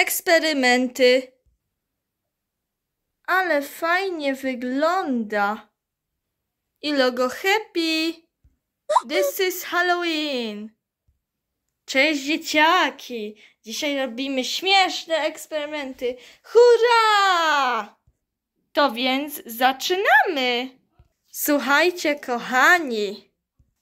eksperymenty. Ale fajnie wygląda. I logo Happy. This is Halloween. Cześć dzieciaki! Dzisiaj robimy śmieszne eksperymenty. Hurra! To więc zaczynamy! Słuchajcie kochani,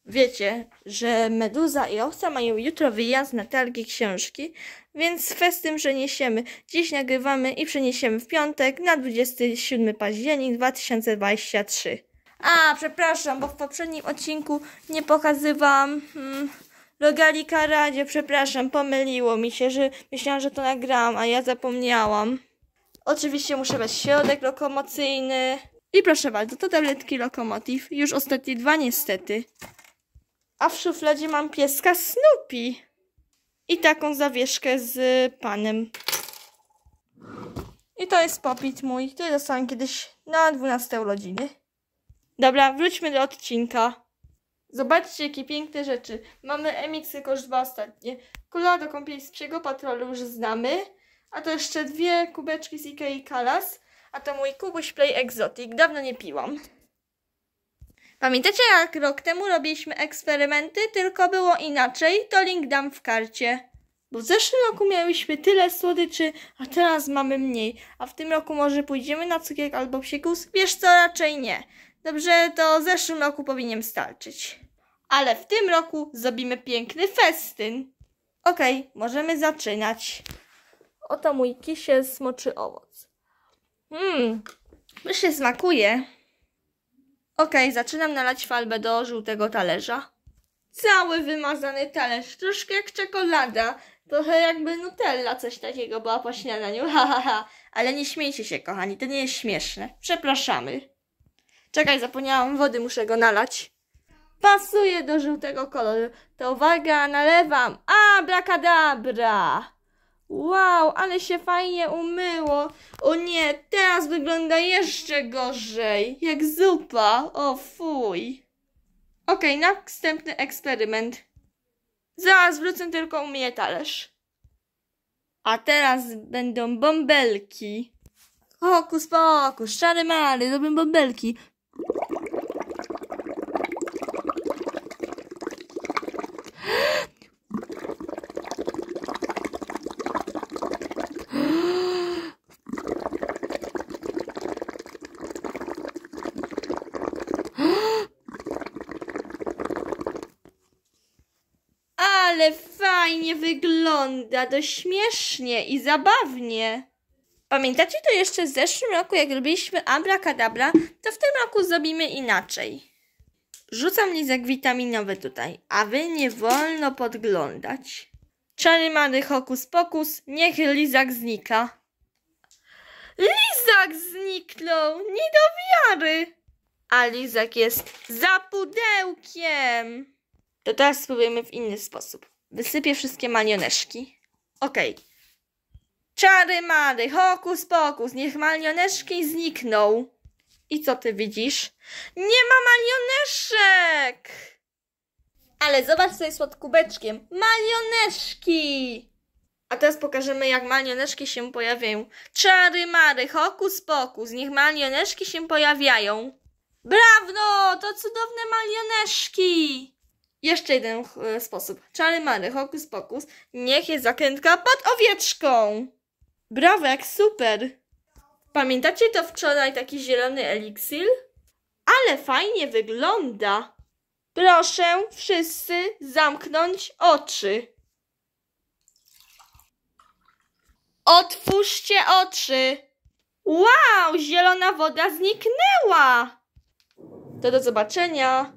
Wiecie, że Meduza i Owca mają jutro wyjazd na targi książki, więc tym przeniesiemy. Dziś nagrywamy i przeniesiemy w piątek na 27 październik 2023. A, przepraszam, bo w poprzednim odcinku nie pokazywałam hmm, logalika radio. Przepraszam, pomyliło mi się, że myślałam, że to nagrałam, a ja zapomniałam. Oczywiście muszę mieć środek lokomocyjny. I proszę bardzo, to tabletki Lokomotiv. Już ostatnie dwa niestety. A w szufladzie mam pieska Snoopy. I taką zawieszkę z panem. I to jest popit mój, który dostałem kiedyś na 12 urodziny. Dobra, wróćmy do odcinka. Zobaczcie, jakie piękne rzeczy. Mamy MX tylko już dwa ostatnie. Kula do kąpieli z psiego patrolu już znamy. A to jeszcze dwie kubeczki z Ikei Kalas. A to mój Kubuś Play Exotic. Dawno nie piłam. Pamiętacie jak rok temu robiliśmy eksperymenty, tylko było inaczej, to link dam w karcie. Bo w zeszłym roku mieliśmy tyle słodyczy, a teraz mamy mniej. A w tym roku może pójdziemy na cukier albo psikus? Wiesz co, raczej nie. Dobrze, to w zeszłym roku powinien starczyć. Ale w tym roku zrobimy piękny festyn. Okej, okay, możemy zaczynać. Oto mój kisiel smoczy owoc. Mmm, myślę, smakuje. Ok, zaczynam nalać falbę do żółtego talerza. Cały wymazany talerz, troszkę jak czekolada, trochę jakby Nutella, coś takiego była po śniadaniu, ha, ha, ha. Ale nie śmiejcie się, kochani, to nie jest śmieszne. Przepraszamy. Czekaj, zapomniałam wody, muszę go nalać. Pasuje do żółtego koloru. To uwaga, nalewam. A, brakadabra! Wow, ale się fajnie umyło. O nie, teraz wygląda jeszcze gorzej. Jak zupa. O fuj. Okej, okay, następny eksperyment. Zaraz wrócę, tylko umyję talerz. A teraz będą bąbelki. Hokus pokus, szary mary, robię bąbelki. ale fajnie wygląda, to śmiesznie i zabawnie. Pamiętacie to jeszcze z zeszłym roku, jak robiliśmy abracadabra, to w tym roku zrobimy inaczej. Rzucam lizek witaminowy tutaj, a wy nie wolno podglądać. Czary mary hokus pokus, niech lizak znika. Lizak zniknął, nie do wiary! A lizak jest za pudełkiem! To teraz spróbujemy w inny sposób. Wysypię wszystkie malioneszki. Okej. Okay. Czary mary, hokus pokus, niech malioneszki znikną. I co ty widzisz? Nie ma malioneszek! Ale zobacz, co jest pod kubeczkiem. Malioneszki! A teraz pokażemy, jak malioneszki się pojawiają. Czary mary, hokus pokus, niech malioneszki się pojawiają. Brawo! To cudowne malioneszki! Jeszcze jeden e, sposób. Czary mary, hokus pokus. Niech jest zakrętka pod owieczką. jak super. Pamiętacie to wczoraj taki zielony eliksir? Ale fajnie wygląda. Proszę wszyscy zamknąć oczy. Otwórzcie oczy. Wow, zielona woda zniknęła. To do zobaczenia.